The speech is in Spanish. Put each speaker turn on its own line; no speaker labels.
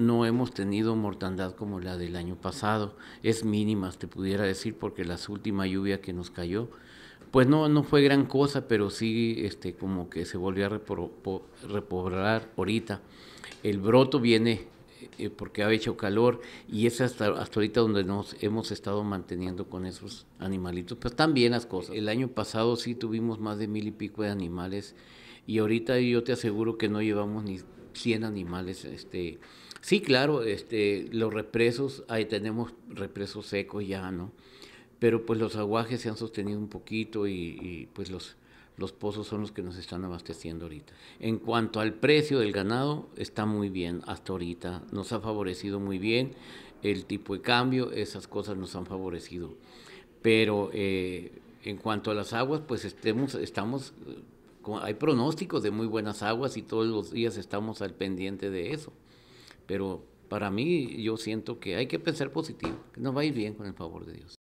no hemos tenido mortandad como la del año pasado. Es mínima, te pudiera decir, porque la última lluvia que nos cayó, pues no, no fue gran cosa, pero sí este, como que se volvió a repoblar ahorita. El broto viene eh, eh, porque ha hecho calor y es hasta, hasta ahorita donde nos hemos estado manteniendo con esos animalitos. pero pues están bien las cosas. El año pasado sí tuvimos más de mil y pico de animales y ahorita yo te aseguro que no llevamos ni 100 animales. Este, sí, claro, este, los represos, ahí tenemos represos secos ya, ¿no? Pero pues los aguajes se han sostenido un poquito y, pues los, los pozos son los que nos están abasteciendo ahorita. En cuanto al precio del ganado, está muy bien hasta ahorita, nos ha favorecido muy bien el tipo de cambio, esas cosas nos han favorecido. Pero eh, en cuanto a las aguas, pues estamos hay pronósticos de muy buenas aguas y todos los días estamos al pendiente de eso. Pero para mí yo siento que hay que pensar positivo, que nos va a ir bien con el favor de Dios.